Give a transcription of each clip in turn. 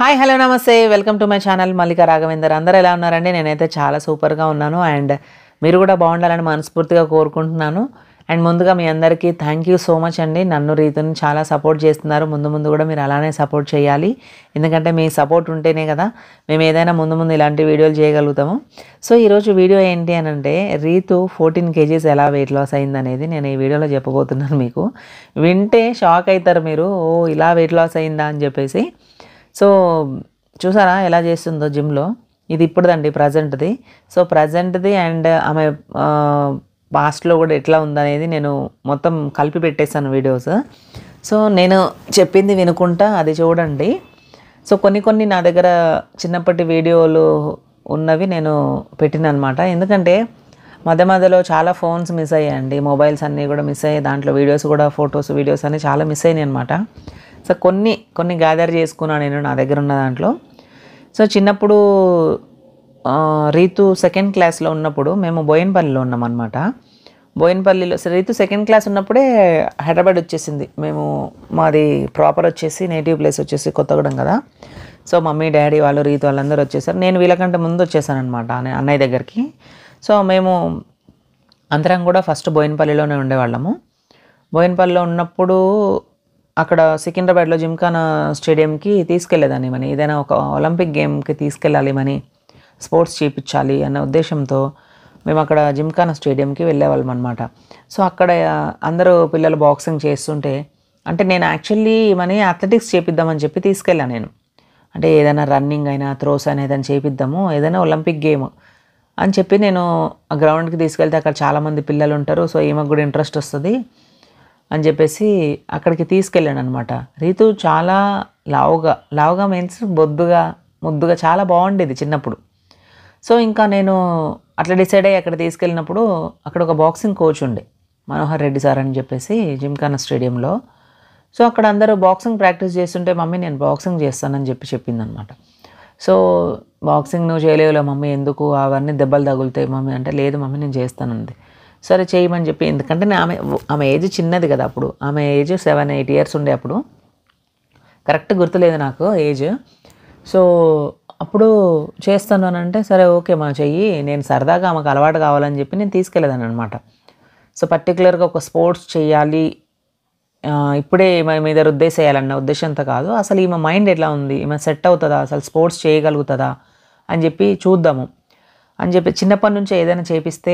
hi hello నమస్తే welcome to my channel Mallika Raghavender అందరూ ఎలా ఉన్నారండి నేనైతే చాలా సూపర్గా ఉన్నాను అండ్ మీరు కూడా బాగుండాలని మనస్ఫూర్తిగా కోరుకుంటున్నాను అండ్ ముందుగా మీ అందరికీ థ్యాంక్ యూ సో మచ్ అండి నన్ను రీతుని చాలా సపోర్ట్ చేస్తున్నారు ముందు ముందు కూడా మీరు అలానే సపోర్ట్ చేయాలి ఎందుకంటే మీ సపోర్ట్ ఉంటేనే కదా మేము ఏదైనా ముందు ముందు ఇలాంటి వీడియోలు చేయగలుగుతాము సో ఈరోజు వీడియో ఏంటి అని అంటే రీతు ఫోర్టీన్ కేజీస్ ఎలా వెయిట్ లాస్ అనేది నేను ఈ వీడియోలో చెప్పబోతున్నాను మీకు వింటే షాక్ అవుతారు మీరు ఓ ఇలా వెయిట్ లాస్ అయిందా అని చెప్పేసి సో చూసారా ఎలా చేస్తుందో జిమ్లో ఇది ఇప్పుడుదండి ప్రజెంట్ది సో ప్రజెంట్ది అండ్ ఆమె పాస్ట్లో కూడా ఎట్లా ఉందనేది నేను మొత్తం కలిపి పెట్టేశాను వీడియోస్ సో నేను చెప్పింది వినుకుంటా అది చూడండి సో కొన్ని కొన్ని నా దగ్గర చిన్నప్పటి వీడియోలు ఉన్నవి నేను అనమాట ఎందుకంటే మధ్య మధ్యలో చాలా ఫోన్స్ మిస్ అయ్యాయండి మొబైల్స్ అన్నీ కూడా మిస్ అయ్యాయి దాంట్లో వీడియోస్ కూడా ఫొటోస్ వీడియోస్ అన్నీ చాలా మిస్ అయినాయి అనమాట సో కొన్ని కొన్ని గ్యాదర్ చేసుకున్నాను నేను నా దగ్గర ఉన్న దాంట్లో సో చిన్నప్పుడు రీతు సెకండ్ క్లాస్లో ఉన్నప్పుడు మేము బోయన్పల్లిలో ఉన్నామన్నమాట బోయన్పల్లిలో రీతు సెకండ్ క్లాస్ ఉన్నప్పుడే హైదరాబాద్ వచ్చేసింది మేము మాది ప్రాపర్ వచ్చేసి నేటివ్ ప్లేస్ వచ్చేసి కొత్తగూడెం కదా సో మమ్మీ డాడీ వాళ్ళు రీతు వాళ్ళందరూ వచ్చేసారు నేను వీళ్ళకంటే ముందు వచ్చేసాను అనమాట అన్నయ్య దగ్గరికి సో మేము అందరం కూడా ఫస్ట్ బోయినపల్లిలోనే ఉండేవాళ్ళము బోయినపల్లిలో ఉన్నప్పుడు అక్కడ సికింద్రాబాద్లో జిమ్ఖానా స్టేడియంకి తీసుకెళ్లేదాన్ని మని ఏదైనా ఒక ఒలింపిక్ గేమ్కి తీసుకెళ్ళాలి మని స్పోర్ట్స్ చేయించాలి అన్న ఉద్దేశంతో మేము అక్కడ జిమ్ఖానా స్టేడియంకి వెళ్ళేవాళ్ళం అనమాట సో అక్కడ అందరూ పిల్లలు బాక్సింగ్ చేస్తుంటే అంటే నేను యాక్చువల్లీ మనీ అథ్లెటిక్స్ చేపిద్దామని చెప్పి తీసుకెళ్ళాను నేను అంటే ఏదైనా రన్నింగ్ అయినా త్రోస్ అయినా ఏదైనా చేపిద్దాము ఏదైనా ఒలింపిక్ గేమ్ అని చెప్పి నేను గ్రౌండ్కి తీసుకెళ్తే అక్కడ చాలామంది పిల్లలు ఉంటారు సో ఈమెకు కూడా ఇంట్రెస్ట్ వస్తుంది అని చెప్పేసి అక్కడికి తీసుకెళ్ళాను అనమాట రీతు చాలా లావుగా లావుగా మీన్స్ బొద్దుగా ముద్దుగా చాలా బాగుండేది చిన్నప్పుడు సో ఇంకా నేను అట్లా డిసైడ్ అయ్యి అక్కడ తీసుకెళ్ళినప్పుడు అక్కడ ఒక బాక్సింగ్ కోచ్ ఉండే మనోహర్ రెడ్డి సార్ అని చెప్పేసి జిమ్ఖానా స్టేడియంలో సో అక్కడ అందరూ బాక్సింగ్ ప్రాక్టీస్ చేస్తుంటే మమ్మీ నేను బాక్సింగ్ చేస్తానని చెప్పి చెప్పిందనమాట సో బాక్సింగ్ నువ్వు చేయలేవులే మమ్మీ ఎందుకు అవన్నీ దెబ్బలు తగులుతాయి మమ్మీ అంటే లేదు మమ్మీ నేను చేస్తానంది సరే చేయమని చెప్పి ఎందుకంటే ఆమె ఆమె ఏజ్ చిన్నది కదా అప్పుడు ఆమె ఏజ్ సెవెన్ ఎయిట్ ఇయర్స్ ఉండే అప్పుడు కరెక్ట్ గుర్తులేదు నాకు ఏజ్ సో అప్పుడు చేస్తాను అని అంటే సరే ఓకే మా చెయ్యి నేను సరదాగా ఆమెకు అలవాటు కావాలని చెప్పి నేను తీసుకెళ్ళేదాను అనమాట సో పర్టికులర్గా ఒక స్పోర్ట్స్ చేయాలి ఇప్పుడే మన మీద చేయాలన్న ఉద్దేశంతో కాదు అసలు ఈమె మైండ్ ఎట్లా ఉంది ఈమె సెట్ అవుతుందా అసలు స్పోర్ట్స్ చేయగలుగుతుందా అని చెప్పి చూద్దాము అని చెప్పి చిన్నప్పటి నుంచి ఏదైనా చేపిస్తే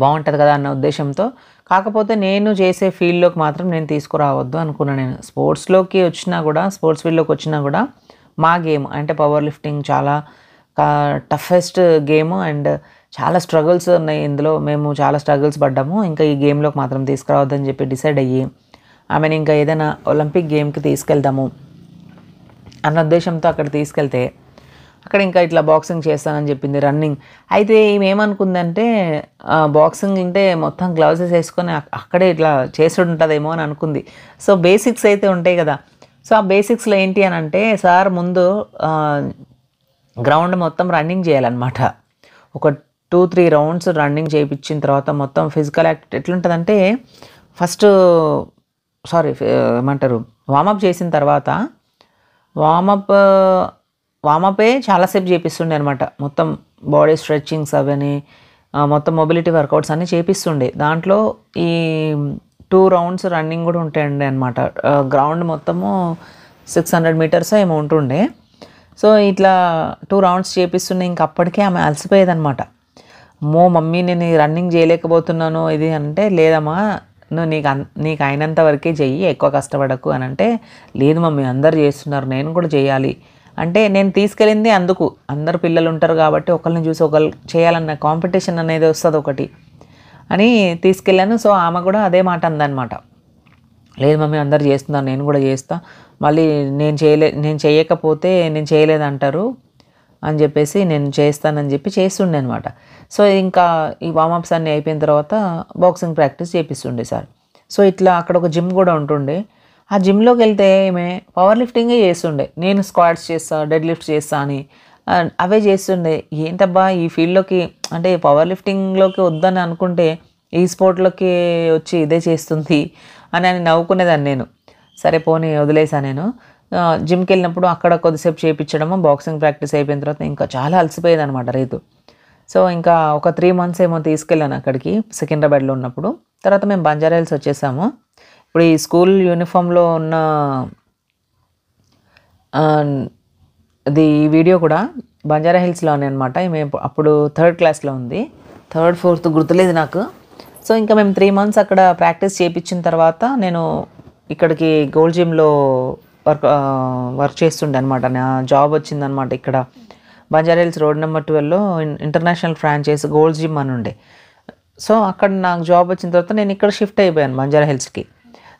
బాగుంటుంది కదా అన్న ఉద్దేశంతో కాకపోతే నేను చేసే ఫీల్డ్లోకి మాత్రం నేను తీసుకురావద్దు అనుకున్నాను నేను స్పోర్ట్స్లోకి వచ్చినా కూడా స్పోర్ట్స్ ఫీల్డ్లోకి వచ్చినా కూడా మా గేమ్ అంటే పవర్ లిఫ్టింగ్ చాలా టఫెస్ట్ గేమ్ అండ్ చాలా స్ట్రగుల్స్ ఉన్నాయి ఇందులో మేము చాలా స్ట్రగుల్స్ పడ్డాము ఇంకా ఈ గేమ్లోకి మాత్రం తీసుకురావద్దని చెప్పి డిసైడ్ అయ్యి ఆమెను ఇంకా ఏదైనా ఒలింపిక్ గేమ్కి తీసుకెళ్దాము అన్న ఉద్దేశంతో అక్కడ తీసుకెళ్తే అక్కడ ఇంకా ఇట్లా బాక్సింగ్ చేస్తానని చెప్పింది రన్నింగ్ అయితే ఈమె ఏమనుకుందంటే బాక్సింగ్ అంటే మొత్తం గ్లౌజెస్ వేసుకొని అక్కడే ఇట్లా చేసుడు ఉంటుందేమో అని అనుకుంది సో బేసిక్స్ అయితే ఉంటాయి కదా సో ఆ బేసిక్స్లో ఏంటి అని అంటే సార్ ముందు గ్రౌండ్ మొత్తం రన్నింగ్ చేయాలన్నమాట ఒక టూ త్రీ రౌండ్స్ రన్నింగ్ చేయించిన తర్వాత మొత్తం ఫిజికల్ యాక్టివిటీ ఎట్లుంటుందంటే ఫస్ట్ సారీ ఏమంటారు వామప్ చేసిన తర్వాత వామప్ వామపే చాలాసేపు చేపిస్తుండే అనమాట మొత్తం బాడీ స్ట్రెచ్చింగ్స్ అవని మొత్తం మొబిలిటీ వర్కౌట్స్ అన్నీ చేపిస్తుండే దాంట్లో ఈ టూ రౌండ్స్ రన్నింగ్ కూడా ఉంటాయండి అనమాట గ్రౌండ్ మొత్తము సిక్స్ హండ్రెడ్ మీటర్స్ ఏమో ఉంటుండే సో ఇట్లా టూ రౌండ్స్ చేపిస్తుండే ఇంక అప్పటికే ఆమె అలసిపోయేదనమాట మో మమ్మీ నేను రన్నింగ్ చేయలేకపోతున్నాను ఇది అంటే లేదమ్మా నువ్వు నీకు అన్ నీకు అయినంత వరకే చెయ్యి ఎక్కువ కష్టపడకు అని అంటే లేదు మమ్మీ అందరు చేస్తున్నారు నేను కూడా చేయాలి అంటే నేను తీసుకెళ్ళింది అందుకు అందరు పిల్లలు ఉంటారు కాబట్టి ఒకరిని చూసి ఒకరు చేయాలన్న కాంపిటీషన్ అనేది వస్తుంది ఒకటి అని తీసుకెళ్ళాను సో ఆమె కూడా అదే మాట అందనమాట లేదు మమ్మీ అందరు చేస్తున్నారు నేను కూడా చేస్తా మళ్ళీ నేను చేయలే నేను చేయకపోతే నేను చేయలేదంటారు అని చెప్పేసి నేను చేస్తానని చెప్పి చేస్తుండే అనమాట సో ఇంకా ఈ వామప్స్ అన్నీ అయిపోయిన తర్వాత బాక్సింగ్ ప్రాక్టీస్ చేపిస్తుండే సార్ సో ఇట్లా అక్కడ ఒక జిమ్ కూడా ఉంటుండే ఆ జిమ్లోకి వెళ్తే ఏమే పవర్ లిఫ్టింగే చేస్తుండే నేను స్క్వాడ్స్ చేస్తా డెడ్ లిఫ్ట్ చేస్తా అని అవే చేస్తుండే ఏంటబ్బా ఈ ఫీల్డ్లోకి అంటే పవర్ లిఫ్టింగ్లోకి వద్దని అనుకుంటే ఈ స్పోర్ట్లోకి వచ్చి ఇదే చేస్తుంది అని అని నవ్వుకునేదాన్ని నేను సరే పోనీ వదిలేసా నేను జిమ్కి వెళ్ళినప్పుడు అక్కడ కొద్దిసేపు చేయించడము బాక్సింగ్ ప్రాక్టీస్ అయిపోయిన తర్వాత ఇంకా చాలా అలసిపోయేది అనమాట రైతు సో ఇంకా ఒక త్రీ మంత్స్ ఏమో తీసుకెళ్ళాను అక్కడికి సికింద్రాబాద్లో ఉన్నప్పుడు తర్వాత మేము బంజారా హిల్స్ వచ్చేసాము ఇప్పుడు ఈ స్కూల్ యూనిఫామ్లో ఉన్న అది ఈ వీడియో కూడా బంజారా హిల్స్లోనే అనమాట మేము అప్పుడు థర్డ్ క్లాస్లో ఉంది థర్డ్ ఫోర్త్ గుర్తులేదు నాకు సో ఇంకా మేము త్రీ మంత్స్ అక్కడ ప్రాక్టీస్ చేయించిన తర్వాత నేను ఇక్కడికి గోల్డ్ జిమ్లో వర్క్ వర్క్ చేస్తుండే అనమాట నా జాబ్ వచ్చిందనమాట ఇక్కడ బంజారా హిల్స్ రోడ్ నెంబర్ ట్వెల్వ్లో ఇంటర్నేషనల్ ఫ్రాంచైజ్ గోల్డ్ జిమ్ అని ఉండే సో అక్కడ నాకు జాబ్ వచ్చిన తర్వాత నేను ఇక్కడ షిఫ్ట్ అయిపోయాను బంజారా హిల్స్కి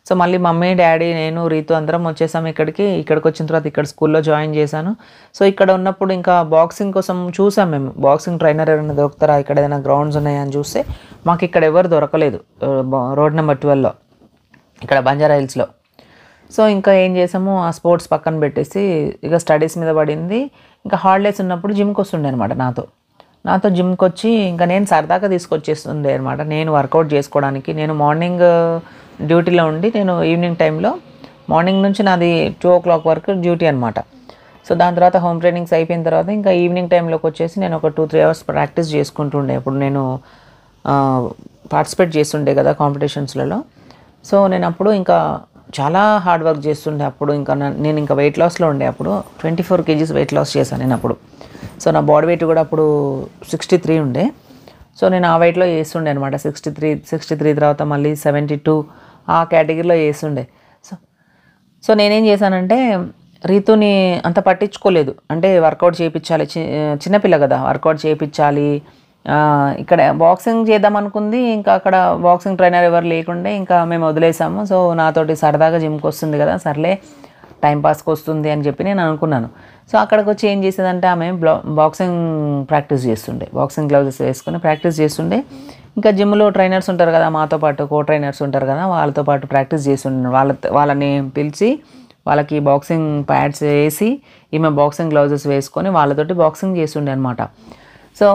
సో మళ్ళీ మమ్మీ డాడీ నేను రీతు అందరం వచ్చేసాము ఇక్కడికి ఇక్కడికి వచ్చిన తర్వాత ఇక్కడ స్కూల్లో జాయిన్ చేశాను సో ఇక్కడ ఉన్నప్పుడు ఇంకా బాక్సింగ్ కోసం చూసాం మేము బాక్సింగ్ ట్రైనర్ ఎవరైనా దొరుకుతారా ఇక్కడ ఏదైనా గ్రౌండ్స్ ఉన్నాయని చూస్తే మాకు ఇక్కడ ఎవరు దొరకలేదు రోడ్ నెంబర్ ట్వెల్వ్లో ఇక్కడ బంజారా హిల్స్లో సో ఇంకా ఏం చేసాము ఆ స్పోర్ట్స్ పక్కన పెట్టేసి ఇక స్టడీస్ మీద పడింది ఇంకా హాలిడేస్ ఉన్నప్పుడు జిమ్కి వస్తుండే అనమాట నాతో నాతో జిమ్కి వచ్చి ఇంకా నేను సరదాగా తీసుకొచ్చేస్తుండే అనమాట నేను వర్కౌట్ చేసుకోవడానికి నేను మార్నింగ్ డ్యూటీలో ఉండి నేను ఈవినింగ్ టైంలో మార్నింగ్ నుంచి నాది టూ ఓ క్లాక్ వరకు డ్యూటీ అనమాట సో దాని తర్వాత హోమ్ ట్రైనింగ్స్ అయిపోయిన తర్వాత ఇంకా ఈవినింగ్ టైంలోకి వచ్చేసి నేను ఒక టూ త్రీ అవర్స్ ప్రాక్టీస్ చేసుకుంటుండే అప్పుడు నేను పార్టిసిపేట్ చేస్తుండే కదా కాంపిటీషన్స్లలో సో నేను అప్పుడు ఇంకా చాలా హార్డ్ వర్క్ చేస్తుండే అప్పుడు ఇంకా నేను ఇంకా వెయిట్ లాస్లో ఉండే అప్పుడు twenty four kgs weight loss చేశాను నేను అప్పుడు సో నా బాడీ వెయిట్ కూడా అప్పుడు సిక్స్టీ త్రీ ఉండే సో నేను ఆ వెయిట్లో చేస్తుండే అనమాట సిక్స్టీ త్రీ సిక్స్టీ త్రీ తర్వాత మళ్ళీ సెవెంటీ టూ ఆ కేటగిరీలో వేసిండే సో సో నేనేం చేశానంటే రీతుని అంత పట్టించుకోలేదు అంటే వర్కౌట్ చేయించాలి చిన్నపిల్ల కదా వర్కౌట్ చేయించాలి ఇక్కడ బాక్సింగ్ చేద్దాం అనుకుంది ఇంకా అక్కడ బాక్సింగ్ ట్రైనర్ ఎవరు లేకుండే ఇంకా మేము వదిలేసాము సో నాతోటి సరదాగా జిమ్కి వస్తుంది కదా సర్లే టైంపాస్కి వస్తుంది అని చెప్పి నేను అనుకున్నాను సో అక్కడికి వచ్చి ఏం చేసేదంటే ఆమె బాక్సింగ్ ప్రాక్టీస్ చేస్తుండే బాక్సింగ్ గ్లౌజెస్ వేసుకుని ప్రాక్టీస్ చేస్తుండే ఇంకా జిమ్లో ట్రైనర్స్ ఉంటారు కదా మాతో పాటు కో ట్రైనర్స్ ఉంటారు కదా వాళ్ళతో పాటు ప్రాక్టీస్ చేసి వాళ్ళ వాళ్ళని పిలిచి వాళ్ళకి బాక్సింగ్ ప్యాడ్స్ వేసి ఈమె బాక్సింగ్ గ్లౌజెస్ వేసుకొని వాళ్ళతోటి బాక్సింగ్ చేస్తుండే అనమాట సో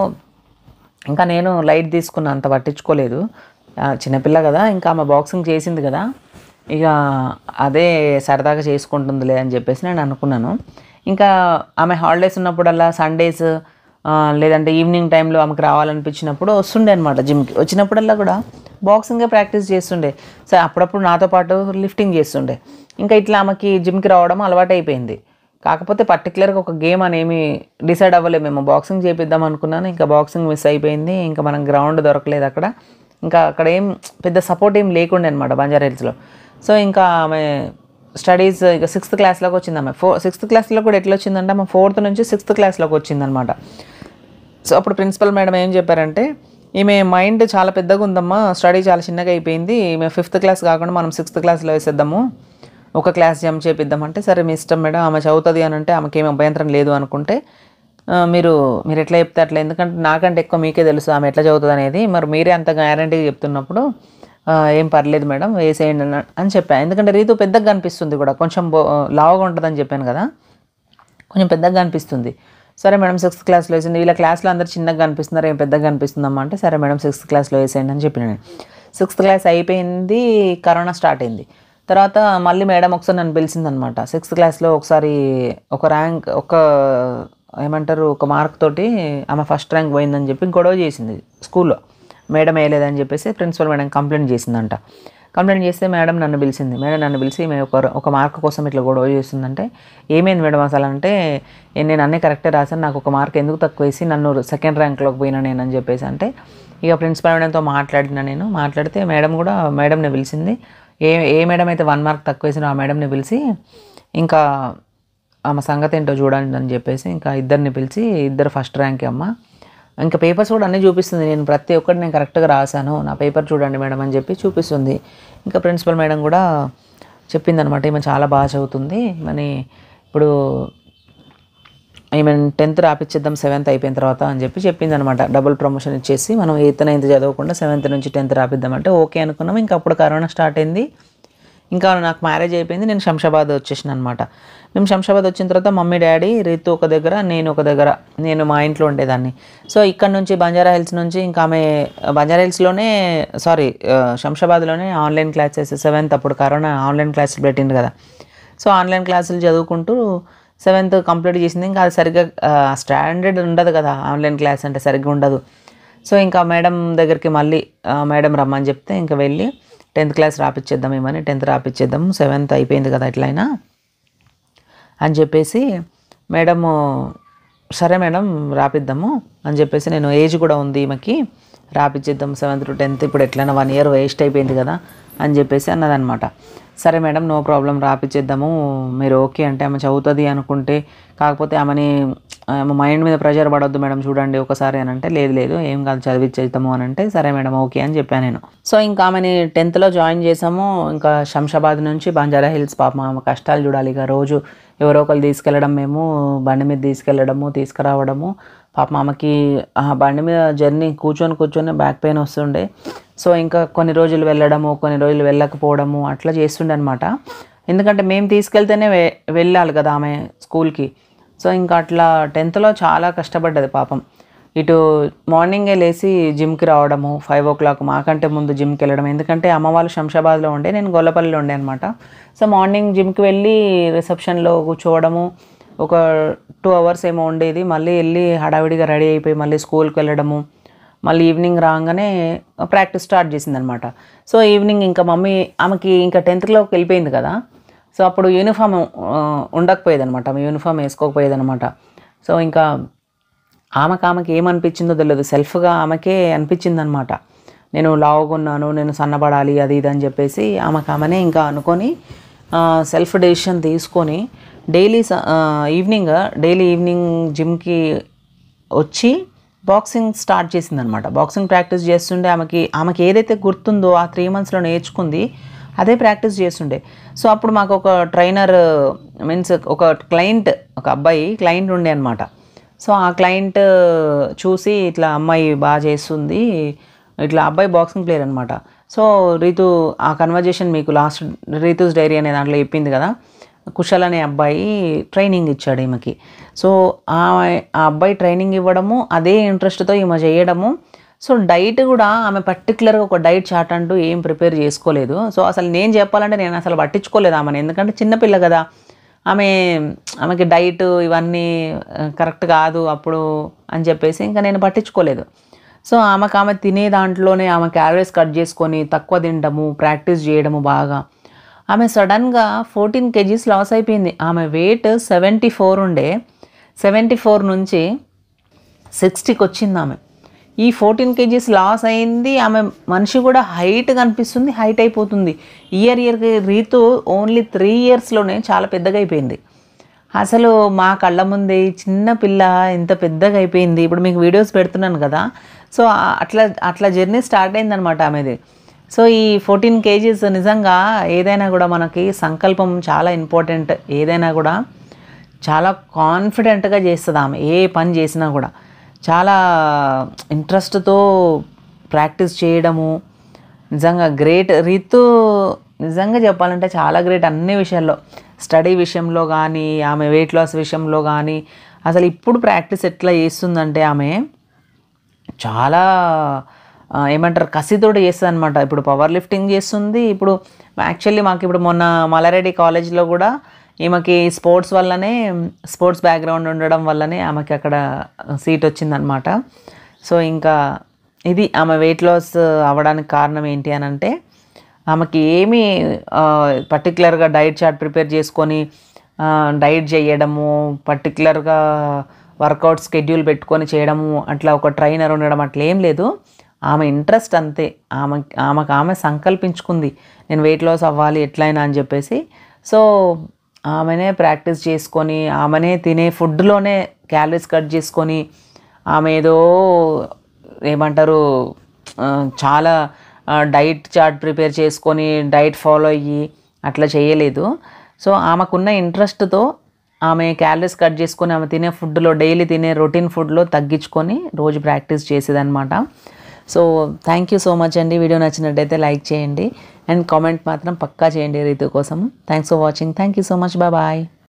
ఇంకా నేను లైట్ తీసుకున్న అంత పట్టించుకోలేదు చిన్నపిల్ల కదా ఇంకా ఆమె బాక్సింగ్ చేసింది కదా ఇక అదే సరదాగా చేసుకుంటుందిలే అని చెప్పేసి నేను అనుకున్నాను ఇంకా ఆమె హాలిడేస్ ఉన్నప్పుడల్లా సండేస్ లేదంటే ఈవినింగ్ టైంలో ఆమెకు రావాలనిపించినప్పుడు వస్తుండే అనమాట జిమ్కి వచ్చినప్పుడల్లా కూడా బాక్సింగే ప్రాక్టీస్ చేస్తుండే సో అప్పుడప్పుడు నాతో పాటు లిఫ్టింగ్ చేస్తుండే ఇంకా ఇట్లా ఆమెకి జిమ్కి రావడం అలవాటు అయిపోయింది కాకపోతే పర్టికులర్గా ఒక గేమ్ అనేమి డిసైడ్ అవ్వలేదు మేము బాక్సింగ్ చేపిద్దాం అనుకున్నాను ఇంకా బాక్సింగ్ మిస్ అయిపోయింది ఇంకా మనం గ్రౌండ్ దొరకలేదు అక్కడ ఇంకా అక్కడ ఏం పెద్ద సపోర్ట్ ఏం లేకుండే అనమాట బంజారా హిల్స్లో సో ఇంకా ఆమె స్టడీస్ ఇక సిక్స్త్ క్లాస్లోకి వచ్చింది ఆమె ఫోర్ సిక్స్త్ క్లాస్లో కూడా ఎట్లా వచ్చిందంటే ఆమె ఫోర్త్ నుంచి సిక్స్త్ క్లాస్లోకి వచ్చిందనమాట సో అప్పుడు ప్రిన్సిపల్ మేడం ఏం చెప్పారంటే ఈమె మైండ్ చాలా పెద్దగా ఉందమ్మా స్టడీ చాలా చిన్నగా అయిపోయింది ఈమె ఫిఫ్త్ క్లాస్ కాకుండా మనం సిక్స్త్ క్లాస్లో వేసేద్దాము ఒక క్లాస్ జంప్ చేపిద్దామంటే సరే మీ ఇష్టం మేడం ఆమె చదువుతుంది అని అంటే ఆమెకి ఏమి అభ్యంతరం లేదు అనుకుంటే మీరు మీరు ఎట్లా చెప్తే అట్లా ఎందుకంటే నాకంటే ఎక్కువ మీకే తెలుసు ఆమె ఎట్లా చదువుతుంది అనేది మరి మీరే అంత గ్యారంటీగా చెప్తున్నప్పుడు ఏం పర్లేదు మేడం వేసేయండి అని చెప్పాను ఎందుకంటే రీతు పెద్దగా కనిపిస్తుంది కూడా కొంచెం లావుగా ఉంటుందని చెప్పాను కదా కొంచెం పెద్దగా కనిపిస్తుంది సరే మేడం సిక్స్త్ క్లాస్లో వేసింది వీళ్ళ క్లాస్లో అందరు చిన్నగా కనిపిస్తున్నారు ఏం పెద్దగా కనిపిస్తుందమ్మా అంటే సరే మేడం సిక్స్త్ క్లాస్లో వేసేయండి అని చెప్పిన నేను సిక్స్త్ క్లాస్ అయిపోయింది కరోనా స్టార్ట్ అయింది తర్వాత మళ్ళీ మేడం ఒకసారి నన్ను పిలిచిందనమాట సిక్స్త్ క్లాస్లో ఒకసారి ఒక ర్యాంక్ ఒక ఏమంటారు ఒక మార్క్ తోటి ఆమె ఫస్ట్ ర్యాంక్ పోయిందని చెప్పి గొడవ చేసింది స్కూల్లో మేడం వేయలేదని చెప్పేసి ప్రిన్సిపల్ మేడం కంప్లైంట్ చేసిందంట కంప్లైంట్ చేస్తే మేడం నన్ను పిలిచింది మేడం నన్ను పిలిచి మేము ఒక ఒక మార్క్ కోసం ఇట్లా గొడవ చేస్తుందంటే ఏమైంది మేడం అసలు అంటే నేను అన్నీ కరెక్టే రాశాను నాకు ఒక మార్క్ ఎందుకు తక్కువ వేసి నన్ను సెకండ్ ర్యాంక్లోకి పోయినా నేను అని చెప్పేసి అంటే ఇక ప్రిన్సిపాల్ మేడంతో మాట్లాడినా నేను మాట్లాడితే మేడం కూడా మేడంని పిలిచింది ఏ ఏ మేడం అయితే వన్ మార్క్ తక్కువ వేసినా ఆ మేడంని పిలిచి ఇంకా ఆమె సంగతి ఏంటో చూడండి అని చెప్పేసి ఇంకా ఇద్దరిని పిలిచి ఇద్దరు ఫస్ట్ ర్యాంకే అమ్మ ఇంకా పేపర్స్ కూడా అన్నీ చూపిస్తుంది నేను ప్రతి ఒక్కటి నేను కరెక్ట్గా రాశాను నా పేపర్ చూడండి మేడం అని చెప్పి చూపిస్తుంది ఇంకా ప్రిన్సిపల్ మేడం కూడా చెప్పింది అనమాట ఈమె చాలా బాగా చదువుతుంది మరి ఇప్పుడు ఈమె టెన్త్ రాపిచ్చేద్దాం సెవెంత్ అయిపోయిన తర్వాత అని చెప్పి చెప్పింది అనమాట డబుల్ ప్రమోషన్ ఇచ్చేసి మనం ఎయిత్ నైన్త్ చదవకుండా సెవెంత్ నుంచి టెన్త్ రాపిద్దామంటే ఓకే అనుకున్నాం ఇంకా అప్పుడు కరోనా స్టార్ట్ అయింది ఇంకా నాకు మ్యారేజ్ అయిపోయింది నేను శంషాబాద్ వచ్చేసిన అనమాట మేము శంషాబాద్ వచ్చిన తర్వాత మమ్మీ డాడీ రీతు ఒక దగ్గర నేను ఒక దగ్గర నేను మా ఇంట్లో ఉండేదాన్ని సో ఇక్కడ నుంచి బంజారా హిల్స్ నుంచి ఇంకా ఆమె బంజారా హిల్స్లోనే సారీ శంషాబాద్లోనే ఆన్లైన్ క్లాసెస్ సెవెంత్ అప్పుడు కరోనా ఆన్లైన్ క్లాసులు పెట్టింది కదా సో ఆన్లైన్ క్లాసులు చదువుకుంటూ సెవెంత్ కంప్లీట్ చేసింది ఇంకా అది సరిగ్గా స్టాండర్డ్ ఉండదు కదా ఆన్లైన్ క్లాస్ అంటే సరిగ్గా ఉండదు సో ఇంకా మేడం దగ్గరికి మళ్ళీ మేడం రమ్మని చెప్తే ఇంకా వెళ్ళి టెన్త్ క్లాస్ రాపిచ్చేద్దాం ఏమని టెన్త్ రాపిచ్చేద్దాం సెవెంత్ అయిపోయింది కదా ఎట్లయినా అని చెప్పేసి మేడము సరే మేడం రాపిద్దాము అని చెప్పేసి నేను ఏజ్ కూడా ఉంది ఈమెకి రాపిచ్చేద్దాం సెవెంత్ టు టెన్త్ ఇప్పుడు ఎట్లయినా వన్ ఇయర్ వేస్ట్ అయిపోయింది కదా అని చెప్పేసి అన్నదనమాట సరే మేడం నో ప్రాబ్లం రాపిచ్చేద్దాము మీరు ఓకే అంటే ఆమె చదువుతుంది అనుకుంటే కాకపోతే ఆమెని మైండ్ మీద ప్రెషర్ పడొద్దు మేడం చూడండి ఒకసారి అని అంటే లేదు లేదు ఏం కాదు చదివిచ్చేద్దాము అని అంటే సరే మేడం ఓకే అని చెప్పాను నేను సో ఇంకా ఆమెని టెన్త్లో జాయిన్ చేసాము ఇంకా శంషాబాద్ నుంచి బంజారా హిల్స్ పాప ఆమె కష్టాలు చూడాలి ఇక రోజు ఎవరో ఒకరు తీసుకెళ్ళడం మేము బండి మీద తీసుకెళ్ళడము తీసుకురావడము పాప ఆమెకి బండి మీద జర్నీ కూర్చొని కూర్చొని బ్యాక్ పెయిన్ వస్తుండే సో ఇంకా కొన్ని రోజులు వెళ్ళడము కొన్ని రోజులు వెళ్ళకపోవడము అట్లా చేస్తుండే అనమాట ఎందుకంటే మేము తీసుకెళ్తేనే వెళ్ళాలి కదా ఆమె స్కూల్కి సో ఇంకా అట్లా టెన్త్లో చాలా కష్టపడ్డది పాపం ఇటు మార్నింగే లేచి జిమ్కి రావడము ఫైవ్ ఓ క్లాక్ మాకంటే ముందు జిమ్కి వెళ్ళడం ఎందుకంటే అమ్మ వాళ్ళు శంషాబాద్లో ఉండే నేను గొల్లపల్లిలో ఉండే అనమాట సో మార్నింగ్ జిమ్కి వెళ్ళి రిసెప్షన్లో కూర్చోవడము ఒక టూ అవర్స్ ఏమో ఉండేది మళ్ళీ వెళ్ళి హడావిడిగా రెడీ అయిపోయి మళ్ళీ స్కూల్కి వెళ్ళడము మళ్ళీ ఈవినింగ్ రాగానే ప్రాక్టీస్ స్టార్ట్ చేసిందనమాట సో ఈవినింగ్ ఇంకా మమ్మీ ఆమెకి ఇంకా టెన్త్లోకి వెళ్ళిపోయింది కదా సో అప్పుడు యూనిఫామ్ ఉండకపోయేదనమాట యూనిఫామ్ వేసుకోకపోయేదనమాట సో ఇంకా ఆమెకు ఆమెకి ఏమనిపించిందో తెలియదు సెల్ఫ్గా ఆమెకే అనిపించిందనమాట నేను ఉన్నాను నేను సన్నబడాలి అది ఇది అని చెప్పేసి ఆమెకు ఆమెనే ఇంకా అనుకొని సెల్ఫ్ డెసిషన్ తీసుకొని డైలీ ఈవినింగ్ డైలీ ఈవినింగ్ జిమ్కి వచ్చి బాక్సింగ్ స్టార్ట్ చేసిందనమాట బాక్సింగ్ ప్రాక్టీస్ చేస్తుండే ఆమెకి ఆమెకి ఏదైతే గుర్తుందో ఆ త్రీ మంత్స్లో నేర్చుకుంది అదే ప్రాక్టీస్ చేస్తుండే సో అప్పుడు మాకు ఒక ట్రైనర్ మీన్స్ ఒక క్లయింట్ ఒక అబ్బాయి క్లయింట్ ఉండే అనమాట సో ఆ క్లయింట్ చూసి ఇట్లా అమ్మాయి బాగా చేస్తుంది ఇట్లా అబ్బాయి బాక్సింగ్ ప్లేయర్ అనమాట సో రీతు ఆ కన్వర్జేషన్ మీకు లాస్ట్ రీతుస్ డైరీ అనే దాంట్లో చెప్పింది కదా కుశల్ అనే అబ్బాయి ట్రైనింగ్ ఇచ్చాడు ఈమెకి సో ఆ అబ్బాయి ట్రైనింగ్ ఇవ్వడము అదే ఇంట్రెస్ట్తో ఈమె చేయడము సో డైట్ కూడా ఆమె పర్టికులర్గా ఒక డైట్ చాట్ అంటూ ఏం ప్రిపేర్ చేసుకోలేదు సో అసలు నేను చెప్పాలంటే నేను అసలు పట్టించుకోలేదు ఆమెను ఎందుకంటే చిన్నపిల్ల కదా ఆమె ఆమెకి డైట్ ఇవన్నీ కరెక్ట్ కాదు అప్పుడు అని చెప్పేసి ఇంకా నేను పట్టించుకోలేదు సో ఆమెకు ఆమె తినే దాంట్లోనే ఆమె క్యాలరీస్ కట్ చేసుకొని తక్కువ తినడము ప్రాక్టీస్ చేయడము బాగా ఆమె సడన్గా ఫోర్టీన్ కేజీస్ లాస్ అయిపోయింది ఆమె వెయిట్ సెవెంటీ ఫోర్ ఉండే సెవెంటీ ఫోర్ నుంచి సిక్స్టీకి వచ్చింది ఆమె ఈ ఫోర్టీన్ కేజీస్ లాస్ అయింది ఆమె మనిషి కూడా హైట్ కనిపిస్తుంది హైట్ అయిపోతుంది year year Ritu only three ఇయర్స్లోనే చాలా పెద్దగా అయిపోయింది అసలు మా కళ్ళ ముందే చిన్న పిల్ల ఇంత పెద్దగా అయిపోయింది ఇప్పుడు మీకు వీడియోస్ పెడుతున్నాను కదా సో అట్లా అట్లా జర్నీ స్టార్ట్ అయిందనమాట ఆమెది సో ఈ ఫోర్టీన్ కేజీస్ నిజంగా ఏదైనా కూడా మనకి సంకల్పం చాలా ఇంపార్టెంట్ ఏదైనా కూడా చాలా కాన్ఫిడెంట్గా చేస్తుంది ఆమె ఏ పని చేసినా కూడా చాలా ఇంట్రెస్ట్తో ప్రాక్టీస్ చేయడము నిజంగా గ్రేట్ రీతు నిజంగా చెప్పాలంటే చాలా గ్రేట్ అన్ని విషయాల్లో స్టడీ విషయంలో కానీ ఆమె వెయిట్ లాస్ విషయంలో కానీ అసలు ఇప్పుడు ప్రాక్టీస్ ఎట్లా చేస్తుందంటే ఆమె చాలా ఏమంటారు కసితోటి చేస్తుంది అనమాట ఇప్పుడు పవర్ లిఫ్టింగ్ చేస్తుంది ఇప్పుడు యాక్చువల్లీ మాకు ఇప్పుడు మొన్న మలారెడ్డి కాలేజ్లో కూడా ఈమెకి స్పోర్ట్స్ వల్లనే స్పోర్ట్స్ బ్యాక్గ్రౌండ్ ఉండడం వల్లనే ఆమెకి అక్కడ సీట్ వచ్చిందనమాట సో ఇంకా ఇది ఆమె వెయిట్ లాస్ అవ్వడానికి కారణం ఏంటి అని అంటే ఆమెకి ఏమీ పర్టికులర్గా డైట్ చార్ట్ ప్రిపేర్ చేసుకొని డైట్ చేయడము పర్టికులర్గా వర్కౌట్ షెడ్యూల్ పెట్టుకొని చేయడము అట్లా ఒక ట్రైనర్ ఉండడం అట్లా ఏం లేదు ఆమె ఇంట్రెస్ట్ అంతే ఆమె ఆమెకు ఆమె సంకల్పించుకుంది నేను వెయిట్ లాస్ అవ్వాలి ఎట్లయినా అని చెప్పేసి సో ఆమెనే ప్రాక్టీస్ చేసుకొని ఆమెనే తినే ఫుడ్లోనే క్యాలరీస్ కట్ చేసుకొని ఆమె ఏదో ఏమంటారు చాలా డైట్ చార్ట్ ప్రిపేర్ చేసుకొని డైట్ ఫాలో అయ్యి అట్లా చేయలేదు సో ఆమెకున్న ఇంట్రెస్ట్తో ఆమె క్యాలరీస్ కట్ చేసుకొని ఆమె తినే ఫుడ్లో డైలీ తినే రొటీన్ ఫుడ్లో తగ్గించుకొని రోజు ప్రాక్టీస్ చేసేదనమాట so thank you so much అండి వీడియో నచ్చినట్టయితే లైక్ చేయండి అండ్ కామెంట్ మాత్రం పక్కా చేయండి రీతు కోసం thanks for watching thank you so much bye